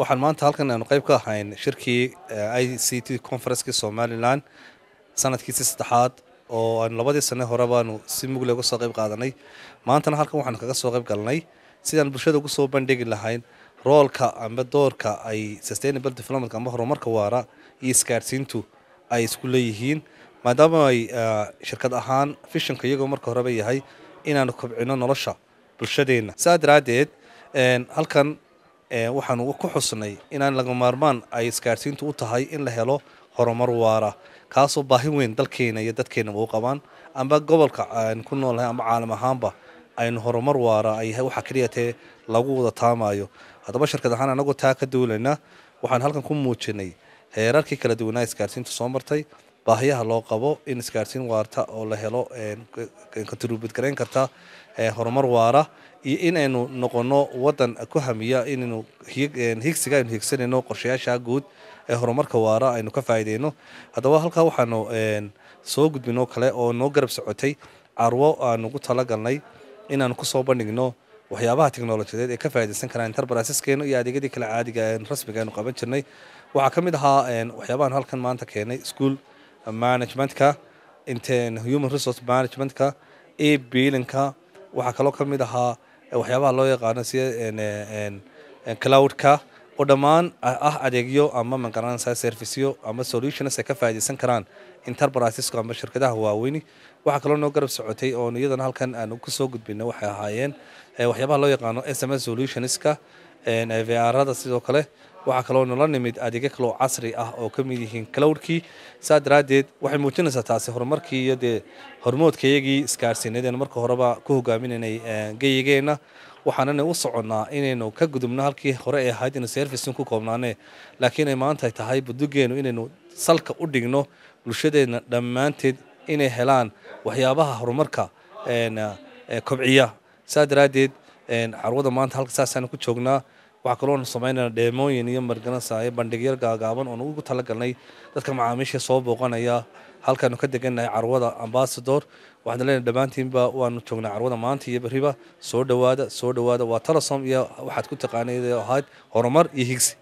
waxaan maanta halkan aanu qayb ka ahayn shirkii eh, i c t conferenceki somalilan sanadkiisii saddexaad oo aanu labadii sane horebaanu si mugle uga soo qayb qaadanay maantana halkan waxaanu kaga soo qayb galnay sidaan bulshada ugu soo bandhigi lahayn roolka amba doorka ay sustainable development amba horumarka waara iyo isgaarsiintu ay isku leeyihiin maadaama ay eh, shirkad ahaan fishanka iyagoo marka horeba yahay inaanu kobcino nolosha bulshadeenna saa daraaddeed halkan waxaan uga ku xusnay inaan laga maarmaan ay isgaarsiintu u tahay in la helo horumar waara kaasoo baahi weyn dalkeena iyo dadkeenaba u qabaan amba gobolka aan ku noolnahay amba caalam ahaanba aynu horumar waara ay waxa keliya lagu wada taamayo haddaba shirkad ahaan anagoo taa ka duulaynaa waxaan halkan ku muujinay heerarkii kala duwanaa isgaarsiintu soo martay baahiyaha loo qabo in isgaarsiin waarta oo la helo katurubid garayn karta horumar waara iyo inaynu noqono wadan ku hamiya inaynu higsiga aynu higsanayno qorshayaasha guud ee horumarka waara aynu ka faa'iideyno haddaba halkaa waxaanu soo gudbinoo kale oo noo garab socotay carwo aanugu talagalnay inaanu kusoo bandhigno waxyaabaha teknolojiyadeed ee ka faaidaysan karaan interbarasiskeenu iyo adeegyadii kale caadiga rasmiga aynu qaban jirnay waxaa ka mid ahaa waxyaabahan halkan maanta keenay iskuol managementka human resource managementka e biilinka waxaa kaloo ka mid ahaa eh, waxyaabaha loo yaqaano sida cloudka oo dhammaan ah, ah adeegyo ama maqaranaysa serviceyo ama solutions ay ka faa'iidaysan karaan enterprisesko ama shirkadaha waaweyni waxaa kaloo noo garab socotay oon iyadana halkan aan soo gudbina waxay ahaayeen eh, waxyaabaha loo yaqaano s sms solutionska vrada sidoo kale waxaa kaloo nala nimid adeegyo kaloo casri ah oo ka mid yihiin kalowrkii saa daraaddeed waxay muujinaysaa taasi horumarkii iyo dee hormoodkayagii isgaarsiinadeen marka horeba ku hogaaminanay geyigeenna waxaanana u soconnaa inaynu ka gudubno halkii hore ee ahayd innu servicin ku koobnaane laakiin ay maanta tahay budugeennu inaynu salka u dhigno bulshadeenna dhammaanteed inay helaan waxyaabaha horumarka kobciya saa daraaddeed carwada maanta halka saasaan ku joognaa waxaa kaloon samaynana dheemooyin iyo marganasaaya bandhigyar gaagaaban oon ugu tala galnay dadka macaamiisha soo booqanaya halkaanu ka degannahay carwada ambasador waxaan leenahay dhammaantiinba waanu joognay carwada maanta iyo berriba soo dhowaada soo dhowaada waa talasom iyo waxaad ku taqaanayd ahayd horumar iyo higsi